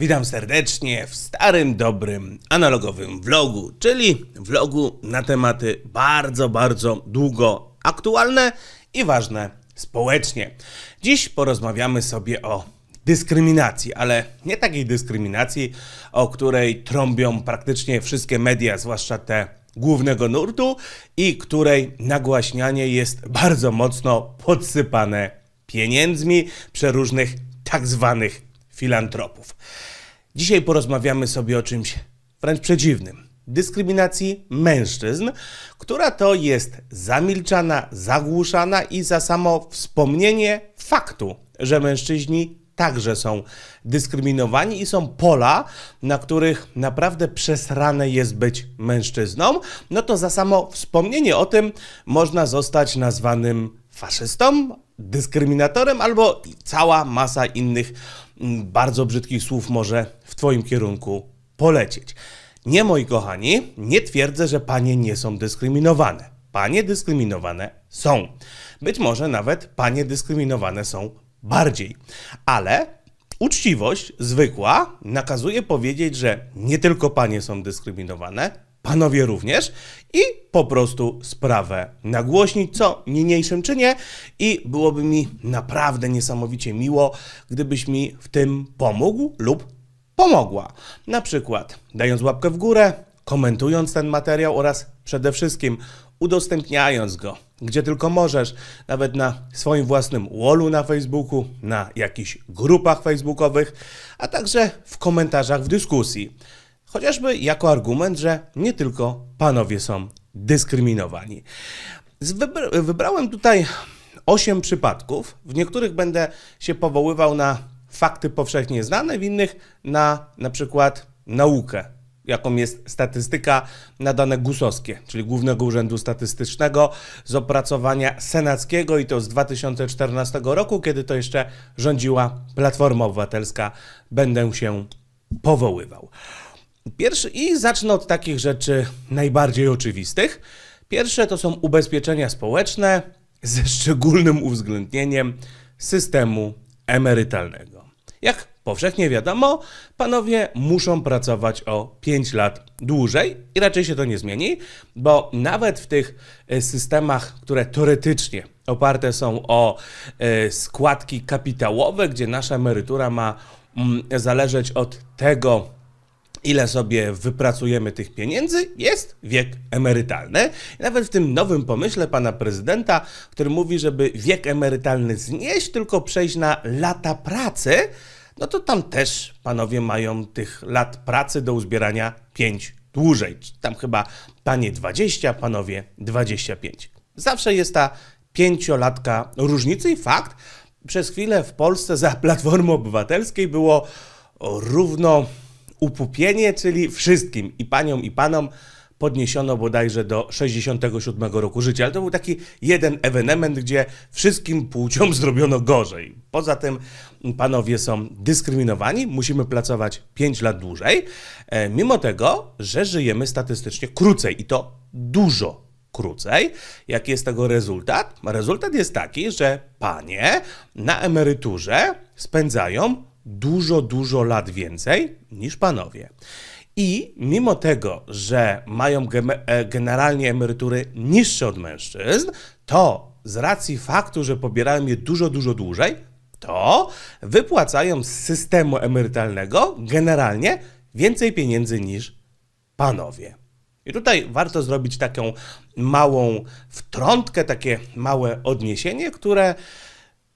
Witam serdecznie w starym, dobrym, analogowym vlogu, czyli vlogu na tematy bardzo, bardzo długo aktualne i ważne społecznie. Dziś porozmawiamy sobie o dyskryminacji, ale nie takiej dyskryminacji, o której trąbią praktycznie wszystkie media, zwłaszcza te głównego nurtu i której nagłaśnianie jest bardzo mocno podsypane pieniędzmi przeróżnych tak zwanych filantropów. Dzisiaj porozmawiamy sobie o czymś wręcz przeciwnym. Dyskryminacji mężczyzn, która to jest zamilczana, zagłuszana i za samo wspomnienie faktu, że mężczyźni także są dyskryminowani i są pola, na których naprawdę przesrane jest być mężczyzną, no to za samo wspomnienie o tym można zostać nazwanym faszystą, dyskryminatorem albo cała masa innych bardzo brzydkich słów może w Twoim kierunku polecieć. Nie, moi kochani, nie twierdzę, że panie nie są dyskryminowane. Panie dyskryminowane są. Być może nawet panie dyskryminowane są bardziej. Ale uczciwość zwykła nakazuje powiedzieć, że nie tylko panie są dyskryminowane, panowie również i po prostu sprawę nagłośnić, co niniejszym czynie, i byłoby mi naprawdę niesamowicie miło, gdybyś mi w tym pomógł lub pomogła. Na przykład dając łapkę w górę, komentując ten materiał oraz przede wszystkim udostępniając go, gdzie tylko możesz, nawet na swoim własnym wallu na Facebooku, na jakichś grupach facebookowych, a także w komentarzach w dyskusji. Chociażby jako argument, że nie tylko panowie są dyskryminowani. wybrałem tutaj 8 przypadków. W niektórych będę się powoływał na fakty powszechnie znane, w innych na na przykład naukę, jaką jest statystyka na dane GUS-owskie, czyli Głównego Urzędu Statystycznego z opracowania senackiego i to z 2014 roku, kiedy to jeszcze rządziła Platforma Obywatelska. Będę się powoływał. Pierwszy, I zacznę od takich rzeczy najbardziej oczywistych. Pierwsze to są ubezpieczenia społeczne ze szczególnym uwzględnieniem systemu emerytalnego. Jak powszechnie wiadomo, panowie muszą pracować o 5 lat dłużej i raczej się to nie zmieni, bo nawet w tych e, systemach, które teoretycznie oparte są o e, składki kapitałowe, gdzie nasza emerytura ma mm, zależeć od tego, ile sobie wypracujemy tych pieniędzy, jest wiek emerytalny. I nawet w tym nowym pomyśle pana prezydenta, który mówi, żeby wiek emerytalny znieść, tylko przejść na lata pracy, no to tam też panowie mają tych lat pracy do uzbierania 5 dłużej. Tam chyba panie 20, panowie 25. Zawsze jest ta pięciolatka różnicy i fakt, przez chwilę w Polsce za platformą Obywatelskiej było równo upupienie, czyli wszystkim, i paniom, i panom, podniesiono bodajże do 67 roku życia. Ale to był taki jeden ewenement, gdzie wszystkim płciom zrobiono gorzej. Poza tym panowie są dyskryminowani, musimy pracować 5 lat dłużej, e, mimo tego, że żyjemy statystycznie krócej i to dużo krócej. Jaki jest tego rezultat? Rezultat jest taki, że panie na emeryturze spędzają dużo, dużo lat więcej niż panowie. I mimo tego, że mają e, generalnie emerytury niższe od mężczyzn, to z racji faktu, że pobierają je dużo, dużo dłużej, to wypłacają z systemu emerytalnego generalnie więcej pieniędzy niż panowie. I tutaj warto zrobić taką małą wtrątkę, takie małe odniesienie, które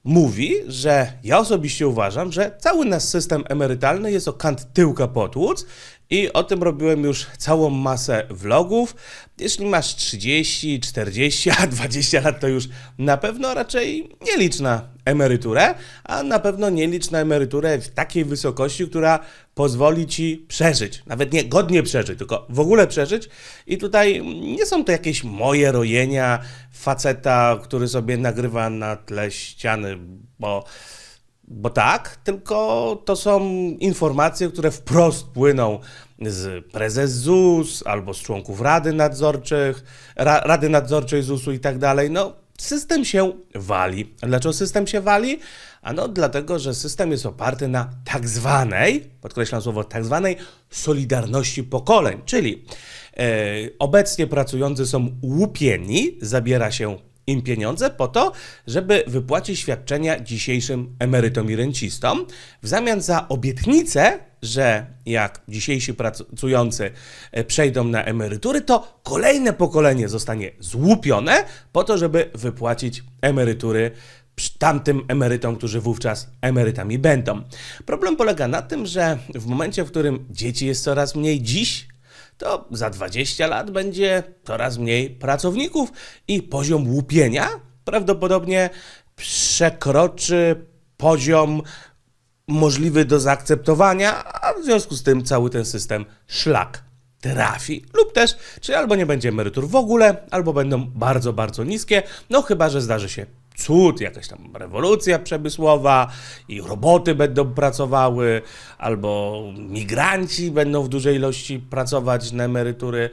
mówi, że ja osobiście uważam, że cały nasz system emerytalny jest o kant tyłka potłuc i o tym robiłem już całą masę vlogów. Jeśli masz 30, 40, 20 lat, to już na pewno raczej nie licz na emeryturę, a na pewno nie licz na emeryturę w takiej wysokości, która pozwoli ci przeżyć. Nawet nie godnie przeżyć, tylko w ogóle przeżyć. I tutaj nie są to jakieś moje rojenia faceta, który sobie nagrywa na tle ściany, bo bo tak, tylko to są informacje, które wprost płyną z prezes ZUS albo z członków Rady Nadzorczych, Ra Rady Nadzorczej ZUS-u i tak dalej. No, system się wali. Dlaczego system się wali? Ano dlatego, że system jest oparty na tak zwanej, podkreślam słowo tak zwanej, solidarności pokoleń, czyli e, obecnie pracujący są łupieni, zabiera się im pieniądze po to, żeby wypłacić świadczenia dzisiejszym emerytom i rencistom, w zamian za obietnicę, że jak dzisiejsi pracujący e, przejdą na emerytury, to kolejne pokolenie zostanie złupione po to, żeby wypłacić emerytury tamtym emerytom, którzy wówczas emerytami będą. Problem polega na tym, że w momencie, w którym dzieci jest coraz mniej dziś, to za 20 lat będzie coraz mniej pracowników i poziom łupienia prawdopodobnie przekroczy poziom możliwy do zaakceptowania, a w związku z tym cały ten system szlak trafi, lub też, czy albo nie będzie emerytur w ogóle, albo będą bardzo, bardzo niskie, no chyba, że zdarzy się cud, jakaś tam rewolucja przemysłowa i roboty będą pracowały, albo migranci będą w dużej ilości pracować na emerytury.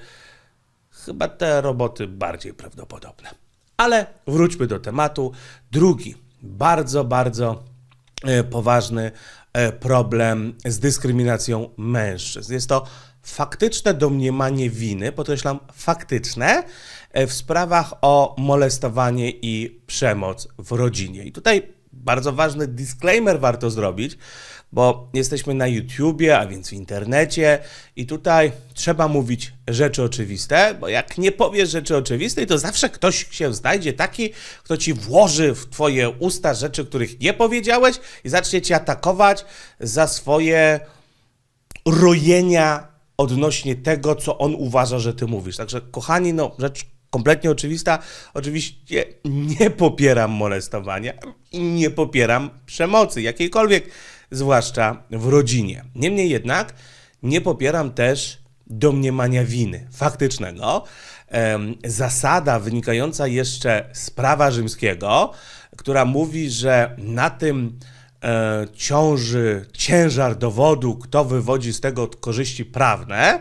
Chyba te roboty bardziej prawdopodobne. Ale wróćmy do tematu. Drugi, bardzo, bardzo e, poważny e, problem z dyskryminacją mężczyzn. Jest to faktyczne domniemanie winy, podkreślam faktyczne, E, w sprawach o molestowanie i przemoc w rodzinie. I tutaj bardzo ważny disclaimer warto zrobić, bo jesteśmy na YouTubie, a więc w internecie i tutaj trzeba mówić rzeczy oczywiste, bo jak nie powiesz rzeczy oczywistej, to zawsze ktoś się znajdzie taki, kto ci włoży w twoje usta rzeczy, których nie powiedziałeś i zacznie ci atakować za swoje rojenia odnośnie tego, co on uważa, że ty mówisz. Także kochani, no rzecz kompletnie oczywista. Oczywiście nie popieram molestowania i nie popieram przemocy, jakiejkolwiek, zwłaszcza w rodzinie. Niemniej jednak nie popieram też domniemania winy faktycznego. Zasada wynikająca jeszcze z prawa rzymskiego, która mówi, że na tym e, ciąży ciężar dowodu, kto wywodzi z tego korzyści prawne,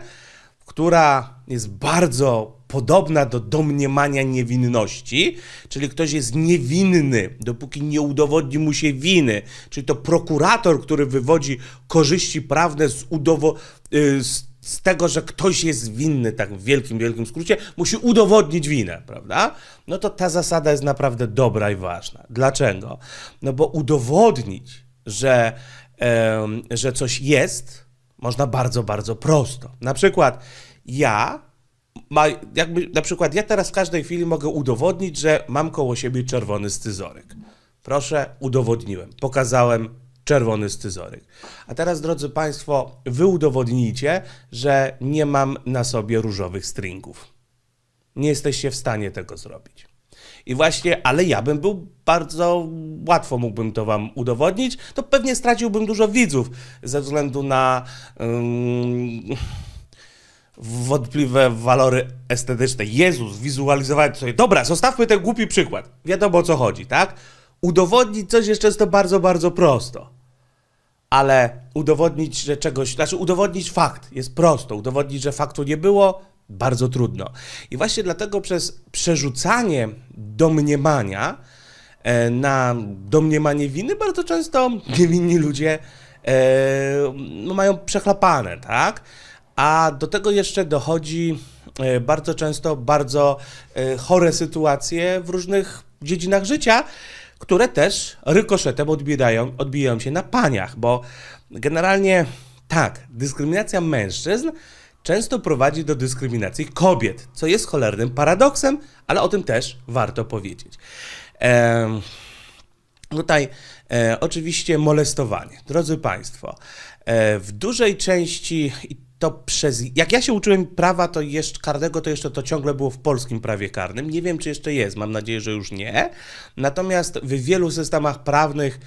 która jest bardzo podobna do domniemania niewinności, czyli ktoś jest niewinny, dopóki nie udowodni mu się winy, czyli to prokurator, który wywodzi korzyści prawne z, udowo- y, z, z tego, że ktoś jest winny, tak w wielkim, wielkim skrócie, musi udowodnić winę, prawda? No to ta zasada jest naprawdę dobra i ważna. Dlaczego? No bo udowodnić, że, że coś jest, można bardzo, bardzo prosto. Na przykład ja, ma, jakby, na przykład ja teraz w każdej chwili mogę udowodnić, że mam koło siebie czerwony scyzoryk. Proszę, udowodniłem. Pokazałem czerwony scyzoryk. A teraz, drodzy Państwo, wy udowodnijcie, że nie mam na sobie różowych stringów. Nie jesteście w stanie tego zrobić. I właśnie, ale ja bym był bardzo łatwo mógłbym to wam udowodnić, to pewnie straciłbym dużo widzów ze względu na um, wątpliwe walory estetyczne. Jezus, wizualizować sobie. Dobra, zostawmy ten głupi przykład. Wiadomo o co chodzi, tak? Udowodnić coś jest często bardzo, bardzo prosto. Ale udowodnić, że czegoś, znaczy udowodnić fakt jest prosto. Udowodnić, że faktu nie było, bardzo trudno. I właśnie dlatego przez przerzucanie domniemania e, na domniemanie winy bardzo często niewinni ludzie e, no, mają przechlapane, tak? A do tego jeszcze dochodzi e, bardzo często bardzo chore sytuacje w różnych dziedzinach życia, które też rykoszetem odbijają, odbijają się na paniach, bo generalnie tak, dyskryminacja mężczyzn często prowadzi do dyskryminacji kobiet, co jest cholernym paradoksem, ale o tym też warto powiedzieć. Ehm, tutaj e, oczywiście molestowanie. Drodzy Państwo, e, w dużej części, i to przez. Jak ja się uczyłem prawa to jeszcze, karnego, to jeszcze to ciągle było w polskim prawie karnym. Nie wiem, czy jeszcze jest, mam nadzieję, że już nie. Natomiast w wielu systemach prawnych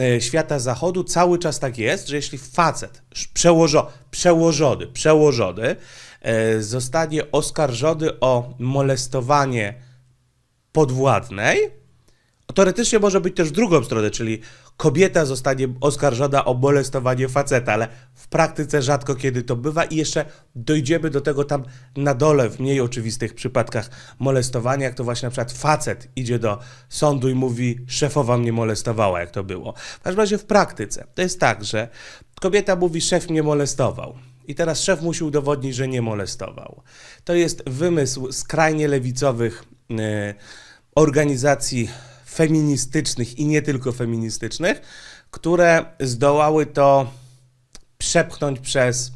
e, świata zachodu cały czas tak jest, że jeśli facet przełożo, przełożony, przełożony e, zostanie oskarżony o molestowanie podwładnej, teoretycznie może być też drugą stronę, czyli kobieta zostanie oskarżona o molestowanie faceta, ale w praktyce rzadko kiedy to bywa i jeszcze dojdziemy do tego tam na dole, w mniej oczywistych przypadkach molestowania, jak to właśnie na przykład facet idzie do sądu i mówi szefowa mnie molestowała, jak to było. W każdym razie w praktyce to jest tak, że kobieta mówi szef mnie molestował. I teraz szef musi udowodnić, że nie molestował. To jest wymysł skrajnie lewicowych e, organizacji feministycznych i nie tylko feministycznych, które zdołały to przepchnąć przez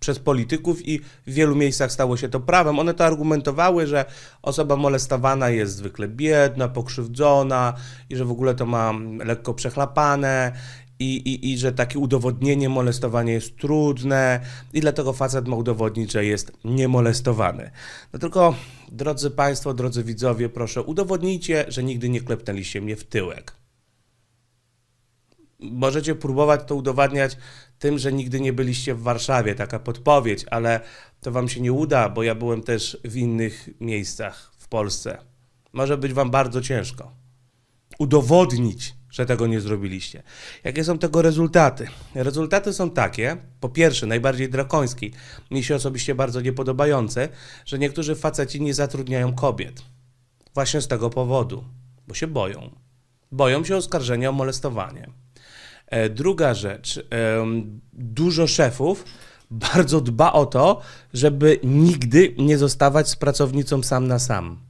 przez polityków i w wielu miejscach stało się to prawem. One to argumentowały, że osoba molestowana jest zwykle biedna, pokrzywdzona i że w ogóle to ma lekko przechlapane i, i, i że takie udowodnienie molestowania jest trudne i dlatego facet ma udowodnić, że jest niemolestowany. No tylko, drodzy Państwo, drodzy widzowie, proszę udowodnijcie, że nigdy nie klepnęliście mnie w tyłek. Możecie próbować to udowadniać tym, że nigdy nie byliście w Warszawie, taka podpowiedź, ale to wam się nie uda, bo ja byłem też w innych miejscach w Polsce. Może być wam bardzo ciężko udowodnić, że tego nie zrobiliście. Jakie są tego rezultaty? Rezultaty są takie, po pierwsze, najbardziej drakoński, mi się osobiście bardzo niepodobające, że niektórzy faceci nie zatrudniają kobiet. Właśnie z tego powodu, bo się boją. Boją się oskarżenia o molestowanie. E, druga rzecz, dużo szefów bardzo dba o to, żeby nigdy nie zostawać z pracownicą sam na sam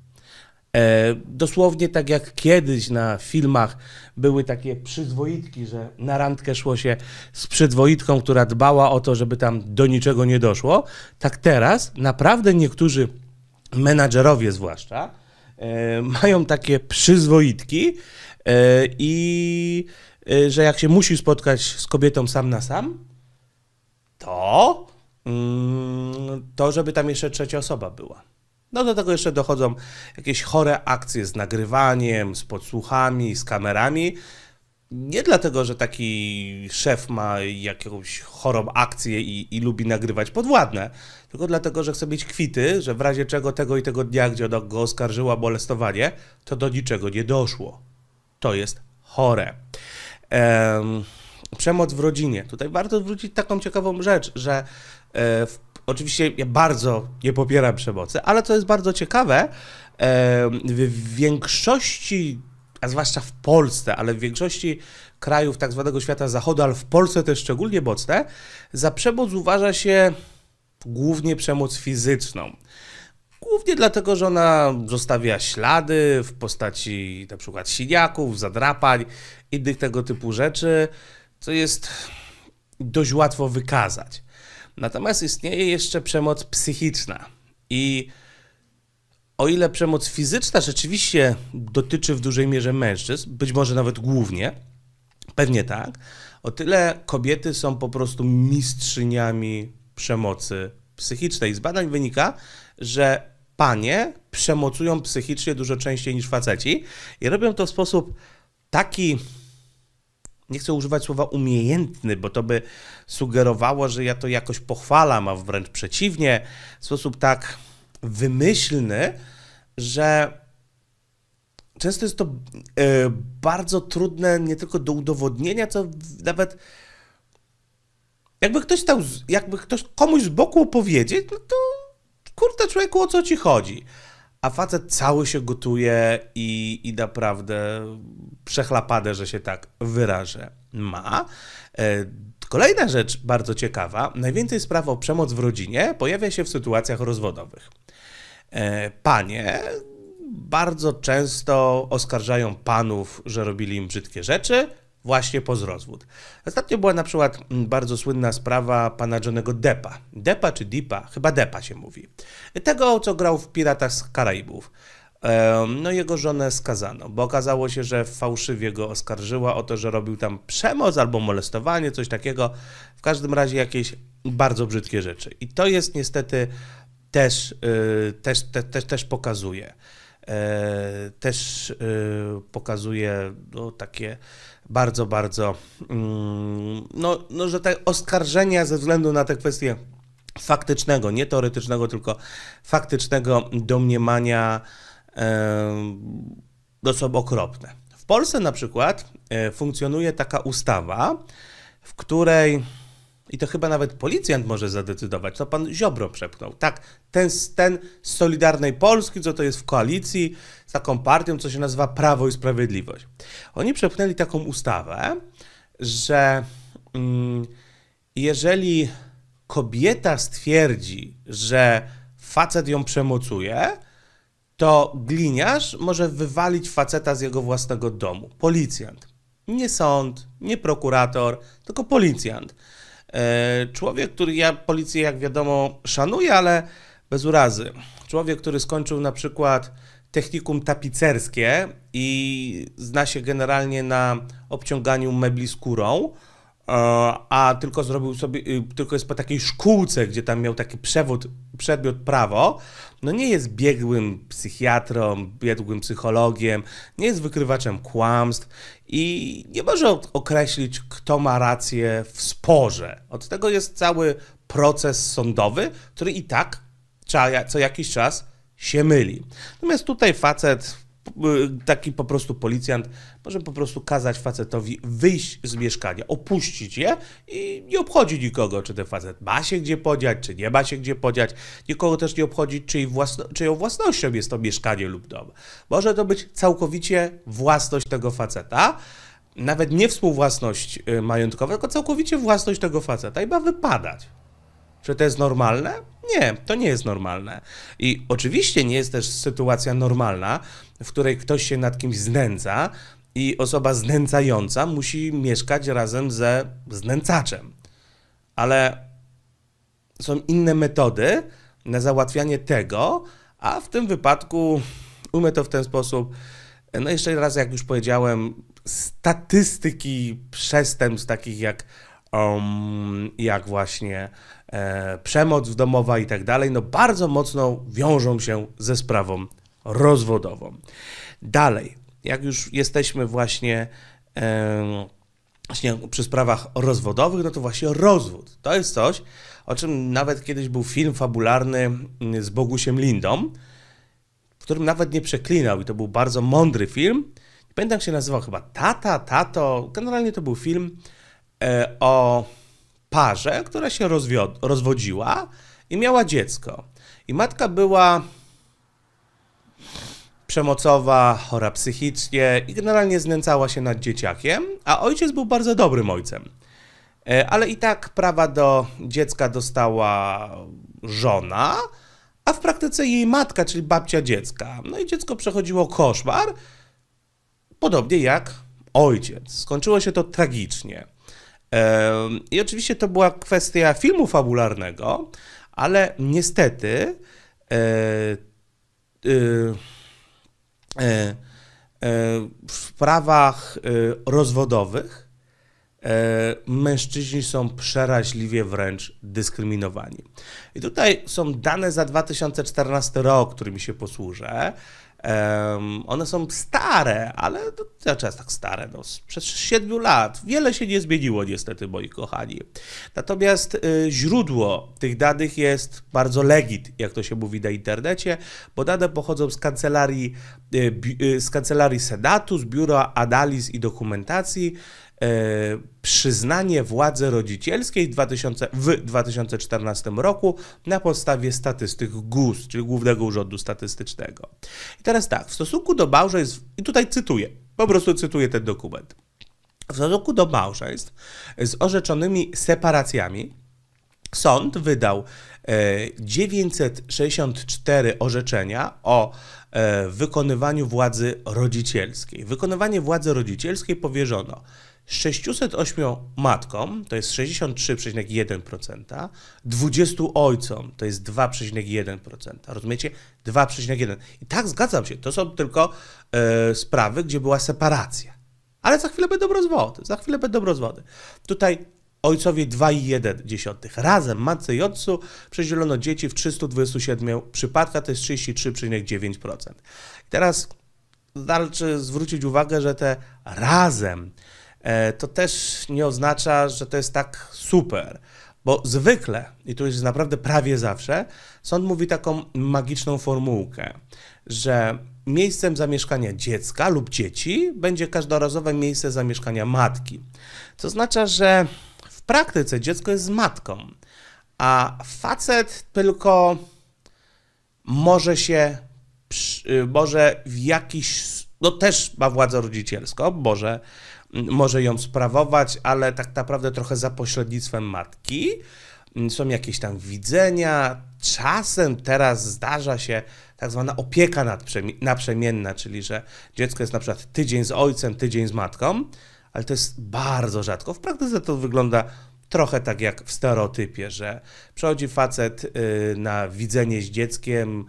E, dosłownie tak jak kiedyś na filmach były takie przyzwoitki, że na randkę szło się z przyzwoitką, która dbała o to, żeby tam do niczego nie doszło, tak teraz naprawdę niektórzy menadżerowie zwłaszcza e, mają takie przyzwoitki e, i że jak się musi spotkać z kobietą sam na sam, to mm, to żeby tam jeszcze trzecia osoba była. No do tego jeszcze dochodzą jakieś chore akcje z nagrywaniem, z podsłuchami, z kamerami. Nie dlatego, że taki szef ma jakąś chorą akcję i, i lubi nagrywać podwładne, tylko dlatego, że chce mieć kwity, że w razie czego tego i tego dnia, gdzie ona go oskarżyła o molestowanie, to do niczego nie doszło. To jest chore. Ehm, przemoc w rodzinie. Tutaj warto zwrócić taką ciekawą rzecz, że e, w Oczywiście ja bardzo nie popieram przemocy, ale co jest bardzo ciekawe, w większości, a zwłaszcza w Polsce, ale w większości krajów tak zwanego świata zachodu, ale w Polsce też szczególnie mocne, za przemoc uważa się głównie przemoc fizyczną. Głównie dlatego, że ona zostawia ślady w postaci na przykład siniaków, zadrapań, innych tego typu rzeczy, co jest dość łatwo wykazać. Natomiast istnieje jeszcze przemoc psychiczna. I o ile przemoc fizyczna rzeczywiście dotyczy w dużej mierze mężczyzn, być może nawet głównie, pewnie tak, o tyle kobiety są po prostu mistrzyniami przemocy psychicznej. Z badań wynika, że panie przemocują psychicznie dużo częściej niż faceci i robią to w sposób taki nie chcę używać słowa umiejętny, bo to by sugerowało, że ja to jakoś pochwalam, a wręcz przeciwnie, w sposób tak wymyślny, że często jest to e, bardzo trudne nie tylko do udowodnienia, co nawet jakby ktoś stał, jakby ktoś komuś z boku opowiedzieć, no to kurde człowieku, o co ci chodzi? a facet cały się gotuje i, i naprawdę przechlapadę, że się tak wyrażę, ma. E, kolejna rzecz bardzo ciekawa. Najwięcej spraw o przemoc w rodzinie pojawia się w sytuacjach rozwodowych. E, panie bardzo często oskarżają panów, że robili im brzydkie rzeczy, właśnie po rozwód. Ostatnio była na przykład mm, bardzo słynna sprawa pana Johnego Depa. Depa czy Dipa? Chyba Depa się mówi. Tego, co grał w Piratach z Karaibów. No jego żonę skazano, bo okazało się, że fałszywie go oskarżyła o to, że robił tam przemoc albo molestowanie, coś takiego. W każdym razie jakieś bardzo brzydkie rzeczy. I to jest niestety też, y, też, też, też, też pokazuje E, też e, pokazuje no, takie bardzo, bardzo, mm, no, no, że te oskarżenia ze względu na te kwestie faktycznego, nie teoretycznego, tylko faktycznego domniemania e, no, są okropne. W Polsce na przykład funkcjonuje taka ustawa, w której i to chyba nawet policjant może zadecydować, to pan Ziobro przepchnął. Tak, ten, ten z Solidarnej Polski, co to jest w koalicji z taką partią, co się nazywa Prawo i Sprawiedliwość. Oni przepchnęli taką ustawę, że mm, jeżeli kobieta stwierdzi, że facet ją przemocuje, to gliniarz może wywalić faceta z jego własnego domu. Policjant. Nie sąd, nie prokurator, tylko policjant. E, człowiek, który ja policję, jak wiadomo, szanuję, ale bez urazy. Człowiek, który skończył na przykład technikum tapicerskie i zna się generalnie na obciąganiu mebli skórą, E, a tylko zrobił sobie, y, tylko jest po takiej szkółce, gdzie tam miał taki przewód, przedmiot prawo, no nie jest biegłym psychiatrą, biegłym psychologiem, nie jest wykrywaczem kłamstw i nie może określić, kto ma rację w sporze. Od tego jest cały proces sądowy, który i tak co jakiś czas się myli. Natomiast tutaj facet Y, taki po prostu policjant może po prostu kazać facetowi wyjść z mieszkania, opuścić je i nie obchodzi nikogo, czy ten facet ma się gdzie podziać, czy nie ma się gdzie podziać. Nikogo też nie obchodzi, czy własno, czyją własnością jest to mieszkanie lub dom. Może to być całkowicie własność tego faceta, nawet nie współwłasność y, majątkowa, tylko całkowicie własność tego faceta i ma wypadać. Czy to jest normalne? Nie, to nie jest normalne. I oczywiście nie jest też sytuacja normalna, w której ktoś się nad kimś znęca i osoba znęcająca musi mieszkać razem ze znęcaczem. Ale są inne metody na załatwianie tego, a w tym wypadku umie to w ten sposób. No jeszcze raz, jak już powiedziałem, statystyki przestępstw takich jak, um, jak właśnie e, przemoc domowa i tak dalej, no bardzo mocno wiążą się ze sprawą rozwodową. Dalej, jak już jesteśmy właśnie, e, właśnie przy sprawach rozwodowych, no to właśnie rozwód. To jest coś, o czym nawet kiedyś był film fabularny mm, z Bogusiem Lindą, w którym nawet nie przeklinał i to był bardzo mądry film. Nie pamiętam, jak się nazywał chyba Tata, Tato. Generalnie to był film e, o parze, która się rozwodziła i miała dziecko. I matka była przemocowa, chora psychicznie i generalnie znęcała się nad dzieciakiem, a ojciec był bardzo dobrym ojcem. E, ale i tak prawa do dziecka dostała żona, a w praktyce jej matka, czyli babcia dziecka. No i dziecko przechodziło koszmar, podobnie jak ojciec. Skończyło się to tragicznie. I oczywiście to była kwestia filmu fabularnego, ale niestety e, e, e, w prawach rozwodowych mężczyźni są przeraźliwie wręcz dyskryminowani. I tutaj są dane za 2014 rok, którymi się posłużę. Um, one są stare, ale cały czas tak stare, no, przez 7 lat. Wiele się nie zmieniło niestety, moi kochani. Natomiast y, źródło tych danych jest bardzo legit, jak to się mówi na internecie, bo dane pochodzą z kancelarii, y, y, z kancelarii Senatu, z Biura Analiz i Dokumentacji E, przyznanie władzy rodzicielskiej 2000, w 2014 roku na podstawie statystyk GUS, czyli Głównego Urzędu Statystycznego. I teraz tak, w stosunku do małżeństw, i tutaj cytuję, po prostu cytuję ten dokument. W stosunku do małżeństw z orzeczonymi separacjami sąd wydał 964 e, orzeczenia o e, wykonywaniu władzy rodzicielskiej. Wykonywanie władzy rodzicielskiej powierzono 608 matkom to jest 63,1%, 20 ojcom to jest 2,1%. Rozumiecie? 2,1%. I tak zgadzam się, to są tylko y, sprawy, gdzie była separacja. Ale za chwilę będą rozwody, za chwilę będą rozwody. Tutaj ojcowie 2,1. Razem matce i ojcu przedzielono dzieci w 327 przypadkach, to jest 33,9%. teraz należy zwrócić uwagę, że te razem E, to też nie oznacza, że to jest tak super. Bo zwykle, i to jest naprawdę prawie zawsze, sąd mówi taką magiczną formułkę, że miejscem zamieszkania dziecka lub dzieci będzie każdorazowe miejsce zamieszkania matki. co oznacza, że w praktyce dziecko jest z matką, a facet tylko może się, y, może w jakiś, no też ma władzę rodzicielską, może może ją sprawować, ale tak naprawdę trochę za pośrednictwem matki. Mm, są jakieś tam widzenia. Czasem teraz zdarza się tak zwana opieka naprzemienna, czyli że dziecko jest na przykład tydzień z ojcem, tydzień z matką, ale to jest bardzo rzadko. W praktyce to wygląda trochę tak jak w stereotypie, że przychodzi facet y, na widzenie z dzieckiem,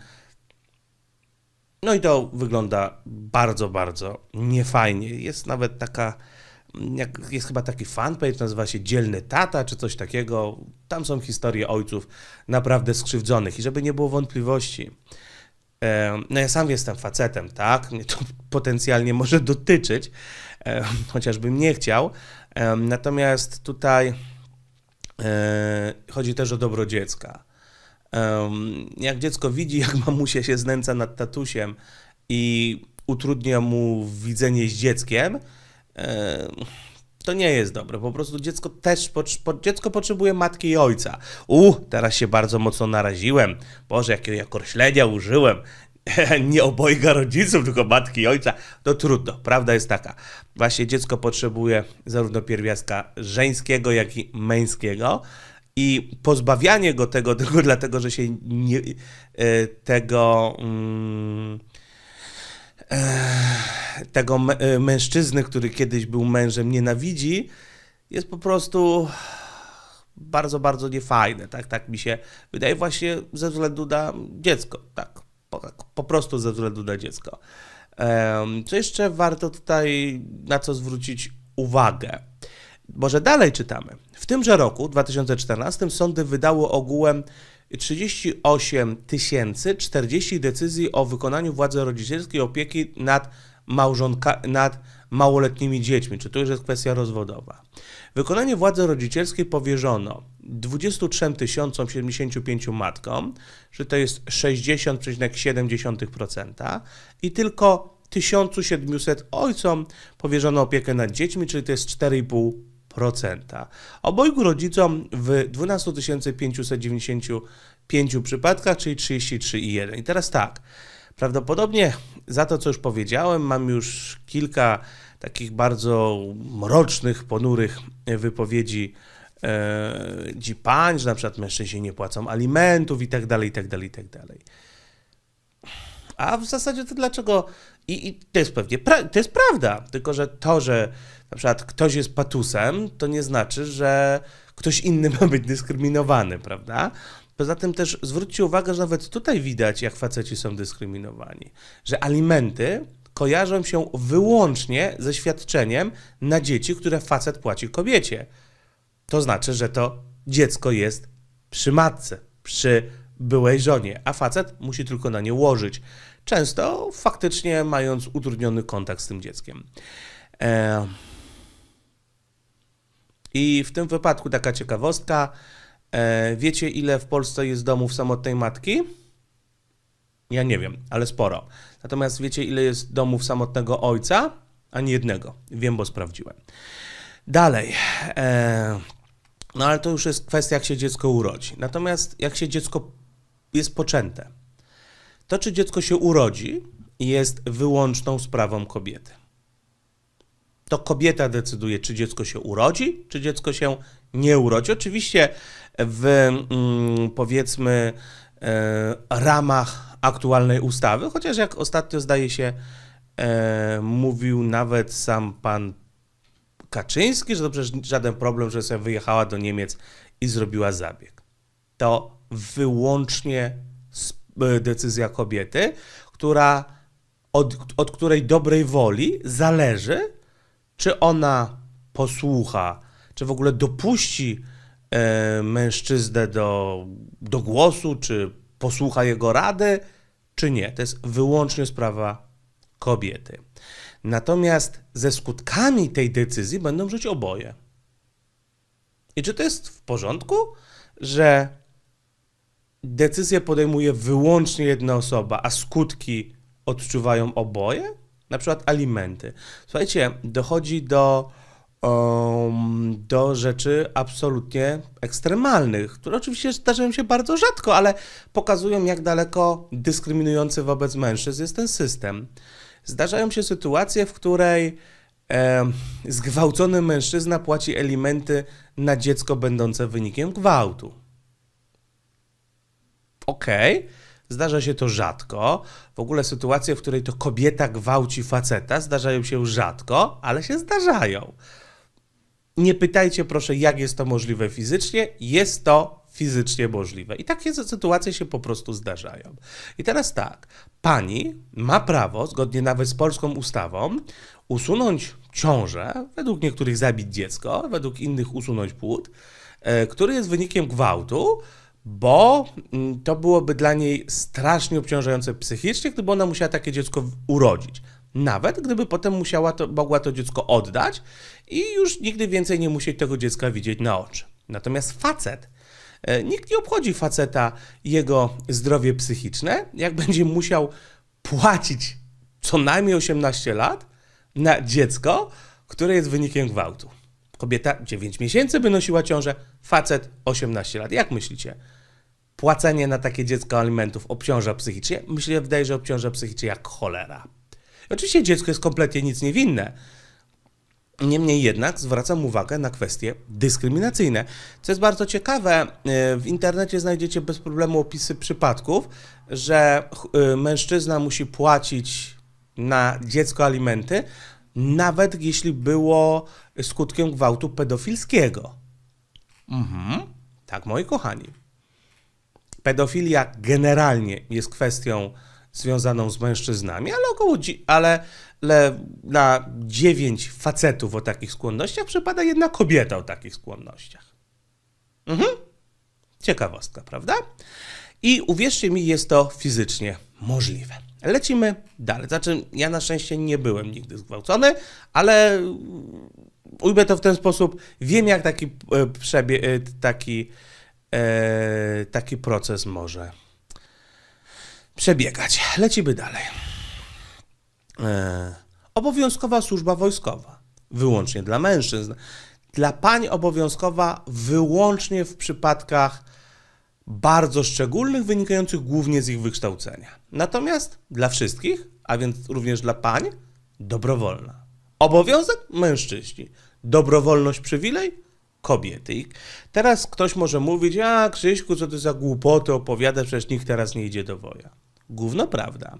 no i to wygląda bardzo, bardzo niefajnie. Jest nawet taka, jak, jest chyba taki fanpage, nazywa się Dzielny Tata czy coś takiego. Tam są historie ojców naprawdę skrzywdzonych. I żeby nie było wątpliwości, no ja sam jestem facetem, tak? Mnie to potencjalnie może dotyczyć, chociażbym nie chciał. Natomiast tutaj e, chodzi też o dobro dziecka. Jak dziecko widzi, jak mamusia się znęca nad tatusiem i utrudnia mu widzenie z dzieckiem, to nie jest dobre. Po prostu dziecko też dziecko potrzebuje matki i ojca. U, teraz się bardzo mocno naraziłem. Boże, jakiego ja użyłem. nie obojga rodziców, tylko matki i ojca. To trudno. Prawda jest taka. Właśnie dziecko potrzebuje zarówno pierwiastka żeńskiego, jak i męskiego i pozbawianie go tego tylko dlatego, że się nie, e, tego. Mm, e, tego e, mężczyzny, który kiedyś był mężem, nienawidzi, jest po prostu bardzo, bardzo niefajne. Tak, tak mi się wydaje, właśnie ze względu na dziecko. Tak, po, tak, po prostu ze względu na dziecko. Co jeszcze warto tutaj, na co zwrócić uwagę? Boże, dalej czytamy. W tymże roku, 2014, sądy wydały ogółem 38 040 decyzji o wykonaniu władzy rodzicielskiej opieki nad, małżonka, nad małoletnimi dziećmi, czy to już jest kwestia rozwodowa. Wykonanie władzy rodzicielskiej powierzono 23 075 matkom, że to jest 60,7% i tylko 1700 ojcom powierzono opiekę nad dziećmi, czyli to jest 4,5%. Obojgu rodzicom w 12 595 przypadkach, czyli 33,1. I teraz tak, prawdopodobnie za to, co już powiedziałem, mam już kilka takich bardzo mrocznych, ponurych wypowiedzi e, pań, że na przykład mężczyźni nie płacą alimentów i tak dalej, i tak dalej, i tak dalej. A w zasadzie to dlaczego i, I, to jest pewnie, to jest prawda, tylko że to, że na przykład ktoś jest patusem, to nie znaczy, że ktoś inny ma być dyskryminowany, prawda? Poza tym też zwróćcie uwagę, że nawet tutaj widać, jak faceci są dyskryminowani, że alimenty kojarzą się wyłącznie ze świadczeniem na dzieci, które facet płaci kobiecie. To znaczy, że to dziecko jest przy matce, przy byłej żonie, a facet musi tylko na nie łożyć często faktycznie mając utrudniony kontakt z tym dzieckiem. E, I w tym wypadku taka ciekawostka. E, wiecie, ile w Polsce jest domów samotnej matki? Ja nie wiem, ale sporo. Natomiast wiecie, ile jest domów samotnego ojca? Ani jednego. Wiem, bo sprawdziłem. Dalej. E, no ale to już jest kwestia, jak się dziecko urodzi. Natomiast jak się dziecko jest poczęte, to, czy dziecko się urodzi, jest wyłączną sprawą kobiety. To kobieta decyduje, czy dziecko się urodzi, czy dziecko się nie urodzi. Oczywiście w mm, powiedzmy e, ramach aktualnej ustawy, chociaż jak ostatnio zdaje się e, mówił nawet sam pan Kaczyński, że to przecież żaden problem, że sobie wyjechała do Niemiec i zrobiła zabieg. To wyłącznie E, decyzja kobiety, która, od, od której dobrej woli zależy, czy ona posłucha, czy w ogóle dopuści e, mężczyznę do, do głosu, czy posłucha jego rady, czy nie. To jest wyłącznie sprawa kobiety. Natomiast ze skutkami tej decyzji będą żyć oboje. I czy to jest w porządku, że decyzję podejmuje wyłącznie jedna osoba, a skutki odczuwają oboje? Na przykład alimenty. Słuchajcie, dochodzi do, um, do rzeczy absolutnie ekstremalnych, które oczywiście zdarzają się bardzo rzadko, ale pokazują, jak daleko dyskryminujący wobec mężczyzn jest ten system. Zdarzają się sytuacje, w której e, zgwałcony mężczyzna płaci alimenty na dziecko będące wynikiem gwałtu. OK, Zdarza się to rzadko. W ogóle sytuacje, w której to kobieta gwałci faceta, zdarzają się rzadko, ale się zdarzają. Nie pytajcie proszę, jak jest to możliwe fizycznie. Jest to fizycznie możliwe. I takie sytuacje się po prostu zdarzają. I teraz tak, pani ma prawo, zgodnie nawet z polską ustawą, usunąć ciążę, według niektórych zabić dziecko, według innych usunąć płód, e, który jest wynikiem gwałtu, bo mm, to byłoby dla niej strasznie obciążające psychicznie, gdyby ona musiała takie dziecko urodzić. Nawet gdyby potem musiała to, mogła to dziecko oddać i już nigdy więcej nie musieć tego dziecka widzieć na oczy. Natomiast facet, e, nikt nie obchodzi faceta jego zdrowie psychiczne, jak będzie musiał płacić co najmniej 18 lat na dziecko, które jest wynikiem gwałtu. Kobieta 9 miesięcy by nosiła ciążę, facet 18 lat. Jak myślicie? Płacenie na takie dziecko alimentów obciąża psychicznie? Myślę, wydaje, że obciąża psychicznie jak cholera. I oczywiście dziecko jest kompletnie nic niewinne. Niemniej jednak zwracam uwagę na kwestie dyskryminacyjne. Co jest bardzo ciekawe, e, w internecie znajdziecie bez problemu opisy przypadków, że e, mężczyzna musi płacić na dziecko alimenty, nawet jeśli było skutkiem gwałtu pedofilskiego. Mhm. Tak, moi kochani. Pedofilia generalnie jest kwestią związaną z mężczyznami, ale około, ale, ale na dziewięć facetów o takich skłonnościach przypada jedna kobieta o takich skłonnościach. Mhm. Ciekawostka, prawda? I uwierzcie mi, jest to fizycznie możliwe. Lecimy dalej. Znaczy, ja na szczęście nie byłem nigdy zgwałcony, ale ujmę to w ten sposób. Wiem, jak taki, e, przebie- e, taki, e, taki proces może przebiegać. Lecimy dalej. E, obowiązkowa służba wojskowa. Wyłącznie dla mężczyzn. Dla pań obowiązkowa wyłącznie w przypadkach bardzo szczególnych, wynikających głównie z ich wykształcenia. Natomiast dla wszystkich, a więc również dla pań, dobrowolna. Obowiązek mężczyźni, dobrowolność przywilej kobiety. teraz ktoś może mówić, a Krzyśku, co ty za głupoty opowiadasz, przecież nikt teraz nie idzie do woja. Główna prawda.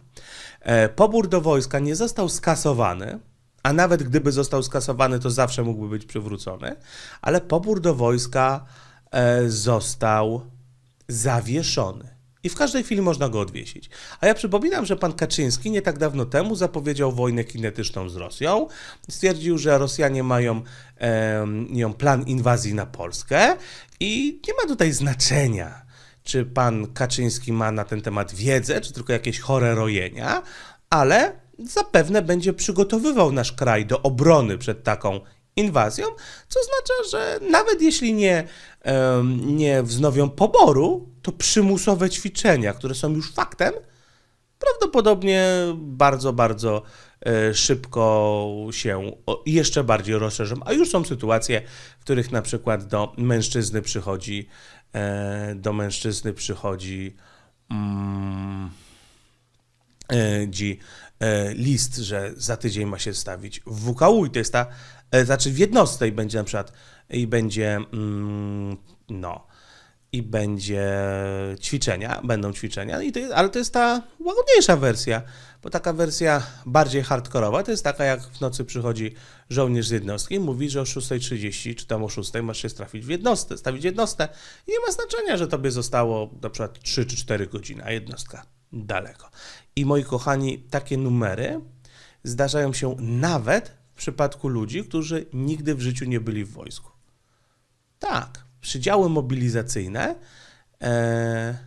E, pobór do wojska nie został skasowany, a nawet gdyby został skasowany, to zawsze mógłby być przywrócony, ale pobór do wojska e, został zawieszony. I w każdej chwili można go odwiesić. A ja przypominam, że pan Kaczyński nie tak dawno temu zapowiedział wojnę kinetyczną z Rosją. Stwierdził, że Rosjanie mają e, plan inwazji na Polskę i nie ma tutaj znaczenia, czy pan Kaczyński ma na ten temat wiedzę, czy tylko jakieś chore rojenia, ale zapewne będzie przygotowywał nasz kraj do obrony przed taką inwazją, co oznacza, że nawet jeśli nie, nie wznowią poboru, to przymusowe ćwiczenia, które są już faktem, prawdopodobnie bardzo, bardzo e, szybko się jeszcze bardziej rozszerzą. A już są sytuacje, w których na przykład do mężczyzny przychodzi e, do mężczyzny przychodzi dzi, mm, e, list, że za tydzień ma się stawić w WKU i to jest ta E, znaczy w jednostce i będzie na przykład, i będzie, mm, no, i będzie ćwiczenia, będą ćwiczenia, i to jest, ale to jest ta łagodniejsza wersja, bo taka wersja bardziej hardkorowa to jest taka, jak w nocy przychodzi żołnierz z jednostki, mówi, że o 6.30 czy tam o 6.00 masz się trafić w jednostkę, stawić jednostkę i nie ma znaczenia, że tobie zostało na przykład 3 czy 4 godziny, a jednostka daleko. I moi kochani, takie numery zdarzają się nawet przypadku ludzi, którzy nigdy w życiu nie byli w wojsku. Tak, przydziały mobilizacyjne e,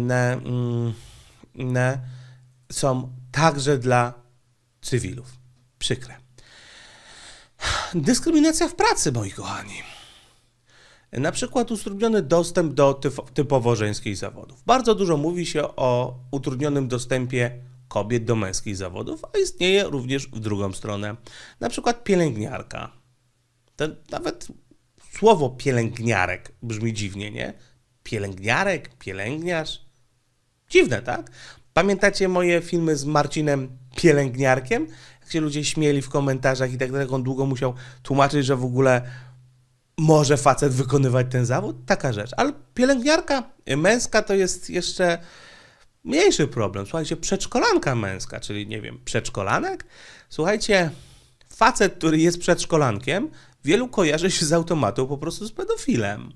na, mm, na, są także dla cywilów. Przykre. Dyskryminacja w pracy, moi kochani. Na przykład utrudniony dostęp do typowo żeńskich zawodów. Bardzo dużo mówi się o utrudnionym dostępie kobiet do męskich zawodów, a istnieje również w drugą stronę. Na przykład pielęgniarka. Ten, nawet słowo pielęgniarek brzmi dziwnie, nie? Pielęgniarek, pielęgniarz. Dziwne, tak? Pamiętacie moje filmy z Marcinem Pielęgniarkiem? Jak się ludzie śmieli w komentarzach i tak dalej, on długo musiał tłumaczyć, że w ogóle może facet wykonywać ten zawód? Taka rzecz. Ale pielęgniarka męska to jest jeszcze mniejszy problem. Słuchajcie, przedszkolanka męska, czyli nie wiem, przedszkolanek. Słuchajcie, facet, który jest przedszkolankiem, wielu kojarzy się z automatu po prostu z pedofilem.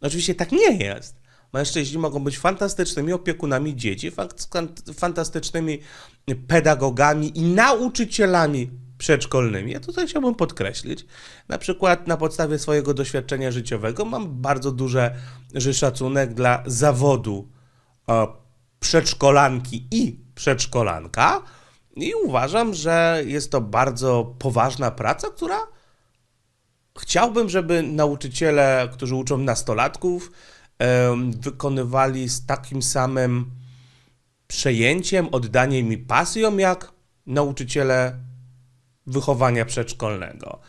Oczywiście tak nie jest. Mężczyźni mogą być fantastycznymi opiekunami dzieci, fantastycznymi pedagogami i nauczycielami przedszkolnymi. Ja tutaj chciałbym podkreślić, na przykład na podstawie swojego doświadczenia życiowego mam bardzo duży szacunek dla zawodu e, przedszkolanki i przedszkolanka. I uważam, że jest to bardzo poważna praca, która chciałbym, żeby nauczyciele, którzy uczą nastolatków, wykonywali z takim samym przejęciem, oddaniem i pasją, jak nauczyciele wychowania przedszkolnego.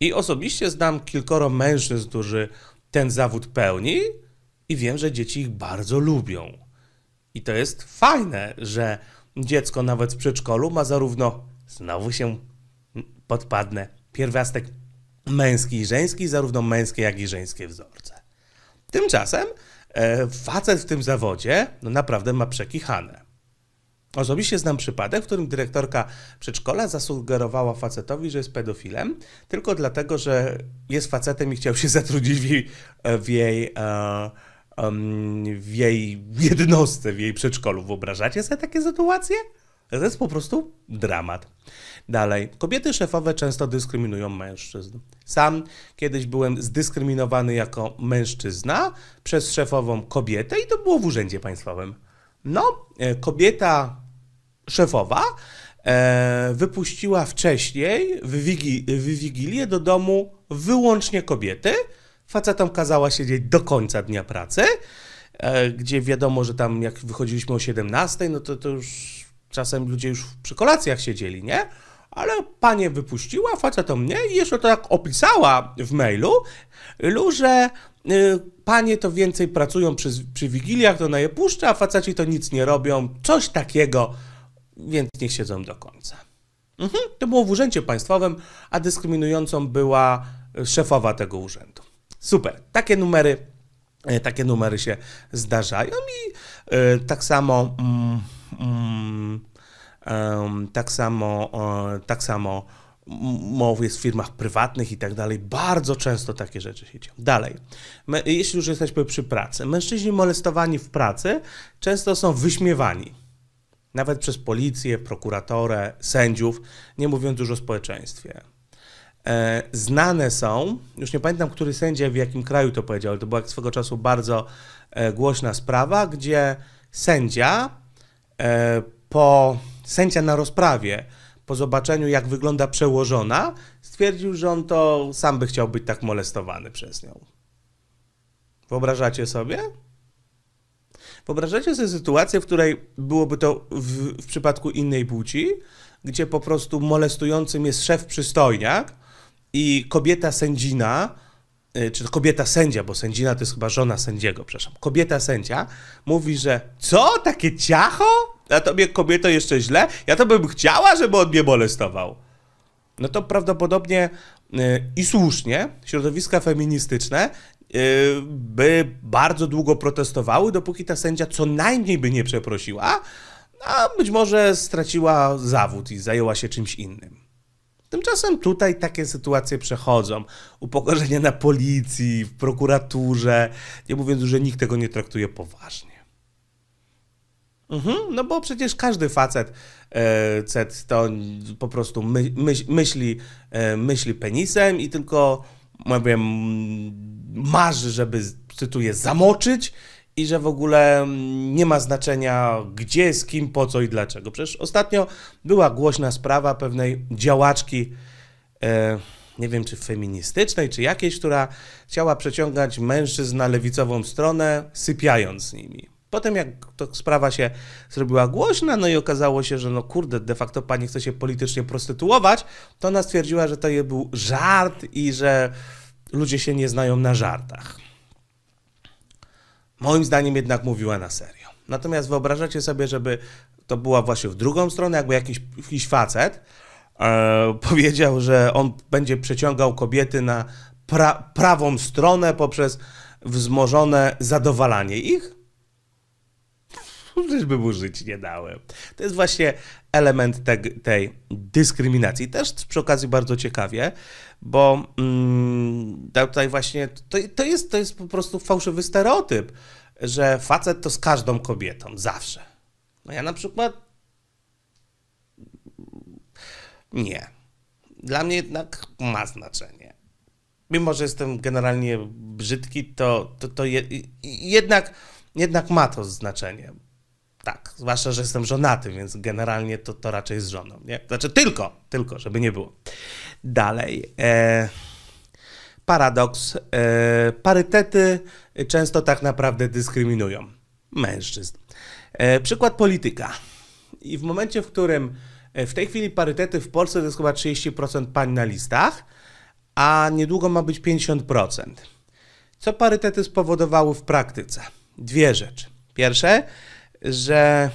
I osobiście znam kilkoro mężczyzn, którzy ten zawód pełni i wiem, że dzieci ich bardzo lubią. I to jest fajne, że dziecko nawet w przedszkolu ma zarówno, znowu się podpadnę, pierwiastek męski i żeński, zarówno męskie, jak i żeńskie wzorce. Tymczasem e, facet w tym zawodzie no naprawdę ma przekichane. Osobiście znam przypadek, w którym dyrektorka przedszkola zasugerowała facetowi, że jest pedofilem, tylko dlatego, że jest facetem i chciał się zatrudnić w jej, e, w jej e, um, w jej jednostce, w jej przedszkolu. Wyobrażacie sobie takie sytuacje? To jest po prostu dramat. Dalej. Kobiety szefowe często dyskryminują mężczyzn. Sam kiedyś byłem zdyskryminowany jako mężczyzna przez szefową kobietę i to było w urzędzie państwowym. No, e, kobieta szefowa e, wypuściła wcześniej w, wigi, w Wigilię do domu wyłącznie kobiety, facetom kazała siedzieć do końca dnia pracy, e, gdzie wiadomo, że tam jak wychodziliśmy o 17, no to, to już czasem ludzie już przy kolacjach siedzieli, nie? Ale panie wypuściła, facetom nie i jeszcze to tak opisała w mailu, że y, panie to więcej pracują przy, przy wigiliach, to na je puszcza, a faceci to nic nie robią, coś takiego, więc niech siedzą do końca. Mhm, to było w urzędzie państwowym, a dyskryminującą była y, szefowa tego urzędu. Super. Takie numery, e, takie numery się zdarzają i e, tak samo. Mm, mm, tak samo, tak samo mowy jest w firmach prywatnych i tak dalej. Bardzo często takie rzeczy się dzieją. Dalej, My, jeśli już jesteśmy przy pracy, mężczyźni molestowani w pracy często są wyśmiewani. Nawet przez policję, prokuratorę, sędziów, nie mówiąc już o społeczeństwie. E, znane są, już nie pamiętam, który sędzia w jakim kraju to powiedział, ale to była swego czasu bardzo e, głośna sprawa, gdzie sędzia e, po sędzia na rozprawie po zobaczeniu, jak wygląda przełożona, stwierdził, że on to sam by chciał być tak molestowany przez nią. Wyobrażacie sobie? Wyobrażacie sobie sytuację, w której byłoby to w, w przypadku innej płci, gdzie po prostu molestującym jest szef przystojniak, i kobieta sędzina, y, czy kobieta sędzia, bo sędzina to jest chyba żona sędziego, przepraszam, kobieta sędzia mówi, że co, takie ciacho? A tobie kobieto jeszcze źle? Ja to bym chciała, żeby on mnie molestował. No to prawdopodobnie y, i słusznie środowiska feministyczne y, by bardzo długo protestowały, dopóki ta sędzia co najmniej by nie przeprosiła, a być może straciła zawód i zajęła się czymś innym. Tymczasem tutaj takie sytuacje przechodzą. Upokorzenia na policji, w prokuraturze, nie mówiąc, że nikt tego nie traktuje poważnie. Mhm, no bo przecież każdy facet e, to po prostu my, myśli, e, myśli penisem i tylko, mówię, marzy, żeby, cytuję, zamoczyć i że w ogóle mm, nie ma znaczenia gdzie, z kim, po co i dlaczego. Przecież ostatnio była głośna sprawa pewnej działaczki, e, nie wiem czy feministycznej, czy jakiejś, która chciała przeciągać mężczyzn na lewicową stronę, sypiając z nimi. Potem jak to sprawa się zrobiła głośna, no i okazało się, że no kurde, de facto pani chce się politycznie prostytuować, to ona stwierdziła, że to jej był żart i że ludzie się nie znają na żartach. Moim zdaniem jednak mówiła na serio. Natomiast wyobrażacie sobie, żeby to była właśnie w drugą stronę, jakby jakiś, jakiś facet e, powiedział, że on będzie przeciągał kobiety na pra, prawą stronę poprzez wzmożone zadowalanie ich? żeby mu żyć nie dałem. To jest właśnie element te, tej dyskryminacji. Też przy okazji bardzo ciekawie, bo mm, tutaj właśnie to, to, jest, to jest po prostu fałszywy stereotyp, że facet to z każdą kobietą, zawsze. No ja na przykład nie. Dla mnie jednak ma znaczenie. Mimo, że jestem generalnie brzydki, to, to, to je, jednak, jednak ma to znaczenie tak, zwłaszcza, że jestem żonaty, więc generalnie to, to raczej z żoną. Nie? Znaczy tylko, tylko, żeby nie było. Dalej. E, paradoks. E, parytety często tak naprawdę dyskryminują mężczyzn. E, przykład polityka. I w momencie, w którym e, w tej chwili parytety w Polsce to jest chyba 30% pań na listach, a niedługo ma być 50%. Co parytety spowodowały w praktyce? Dwie rzeczy. Pierwsze, że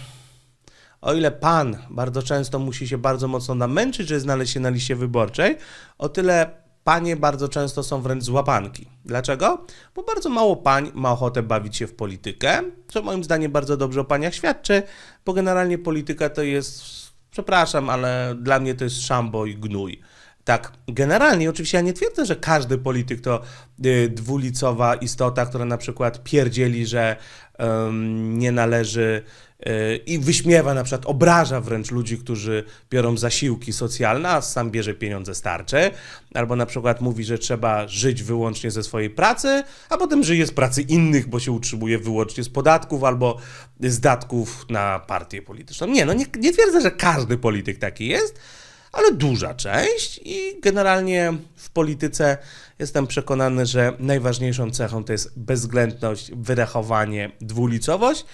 o ile pan bardzo często musi się bardzo mocno namęczyć, żeby znaleźć się na liście wyborczej, o tyle panie bardzo często są wręcz złapanki. Dlaczego? Bo bardzo mało pań ma ochotę bawić się w politykę, co moim zdaniem bardzo dobrze o paniach świadczy, bo generalnie polityka to jest, przepraszam, ale dla mnie to jest szambo i gnój tak generalnie. Oczywiście ja nie twierdzę, że każdy polityk to y, dwulicowa istota, która na przykład pierdzieli, że nie należy y, i wyśmiewa, na przykład obraża wręcz ludzi, którzy biorą zasiłki socjalne, a sam bierze pieniądze starcze, albo na przykład mówi, że trzeba żyć wyłącznie ze swojej pracy, a potem żyje z pracy innych, bo się utrzymuje wyłącznie z podatków albo z datków na partię polityczną. Nie, no nie, nie twierdzę, że każdy polityk taki jest, ale duża część i generalnie w polityce jestem przekonany, że najważniejszą cechą to jest bezwzględność, wyrachowanie, dwulicowość.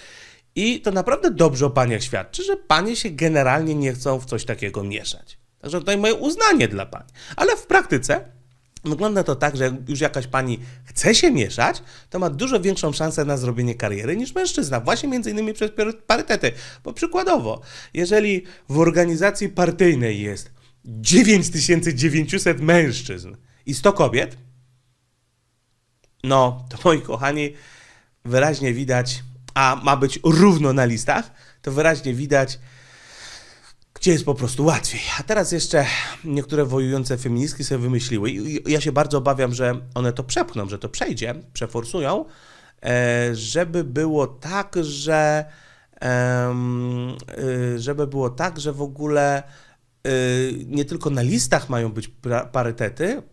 I to naprawdę dobrze o paniach świadczy, że panie się generalnie nie chcą w coś takiego mieszać. Także tutaj moje uznanie dla pań. Ale w praktyce Wygląda to tak, że jak już jakaś pani chce się mieszać, to ma dużo większą szansę na zrobienie kariery niż mężczyzna, właśnie między innymi przez parytety. Bo przykładowo, jeżeli w organizacji partyjnej jest 9900 mężczyzn i 100 kobiet, no to moi kochani, wyraźnie widać, a ma być równo na listach, to wyraźnie widać, gdzie jest po prostu łatwiej. A teraz jeszcze niektóre wojujące feministki sobie wymyśliły i ja się bardzo obawiam, że one to przepchną, że to przejdzie, przeforsują, e, żeby było tak, że e, żeby było tak, że w ogóle e, nie tylko na listach mają być parytety,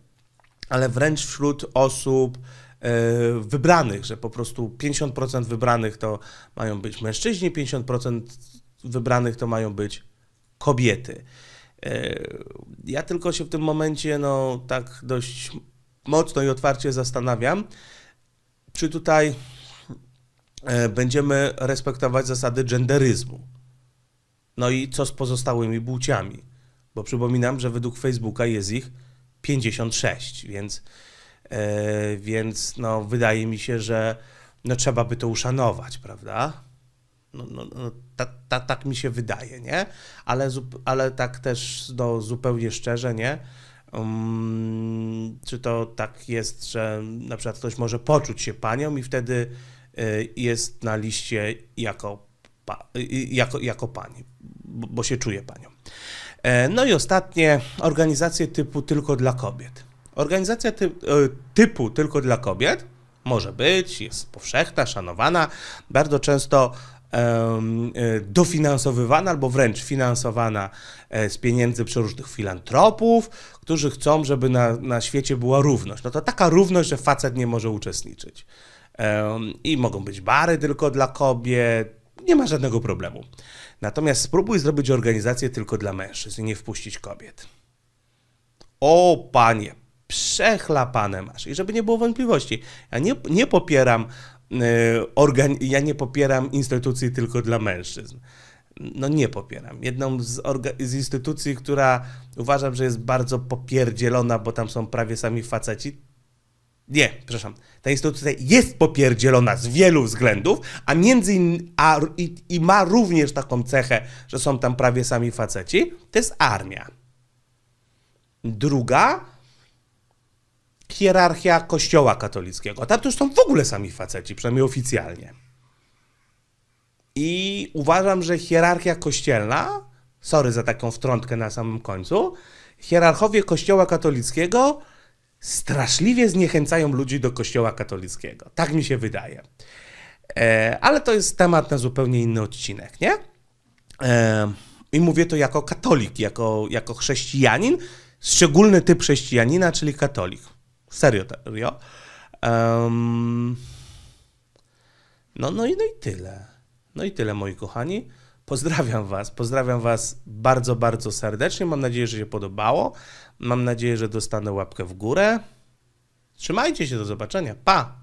ale wręcz wśród osób wybranych, że po prostu 50% wybranych to mają być mężczyźni, 50% wybranych to mają być kobiety. E, ja tylko się w tym momencie, no tak dość mocno i otwarcie zastanawiam, czy tutaj e, będziemy respektować zasady genderyzmu. No i co z pozostałymi płciami? Bo przypominam, że według Facebooka jest ich 56, więc, e, więc no, wydaje mi się, że no, trzeba by to uszanować, prawda? no, no, no ta, ta, tak mi się wydaje, nie? Ale, ale tak też no, zupełnie szczerze, nie? Um, czy to tak jest, że na przykład ktoś może poczuć się panią i wtedy y, jest na liście jako, pa, y, y jako, jako pani, bo, bo się czuje panią. E, no i ostatnie, organizacje typu tylko dla kobiet. Organizacja ty, y, typu tylko dla kobiet może być, jest powszechna, szanowana. Bardzo często E, dofinansowywana albo wręcz finansowana e, z pieniędzy przeróżnych filantropów, którzy chcą, żeby na, na świecie była równość. No to taka równość, że facet nie może uczestniczyć. I mogą być bary tylko dla kobiet, nie ma żadnego problemu. Natomiast spróbuj zrobić organizację tylko dla mężczyzn i nie wpuścić kobiet. O panie, przechlapane masz. I żeby nie było wątpliwości, ja nie, nie popieram Y, organ... ja nie popieram instytucji tylko dla mężczyzn. No nie popieram. Jedną z, orga... z instytucji, która uważam, że jest bardzo popierdzielona, bo tam są prawie sami faceci. Nie, przepraszam. Ta instytucja jest popierdzielona z wielu względów, a między in... a... I... i ma również taką cechę, że są tam prawie sami faceci. To jest armia. Druga hierarchia kościoła katolickiego. Tam to już są w ogóle sami faceci, przynajmniej oficjalnie. I uważam, że hierarchia kościelna, sorry za taką wtrątkę na samym końcu, hierarchowie kościoła katolickiego straszliwie zniechęcają ludzi do kościoła katolickiego. Tak mi się wydaje. E, ale to jest temat na zupełnie inny odcinek, nie? E, I mówię to jako katolik, jako, jako chrześcijanin, szczególny typ chrześcijanina, czyli katolik. Serio, serio. Um, no, no, i, no i tyle. No i tyle, moi kochani. Pozdrawiam Was, pozdrawiam Was bardzo, bardzo serdecznie. Mam nadzieję, że się podobało. Mam nadzieję, że dostanę łapkę w górę. Trzymajcie się, do zobaczenia. Pa!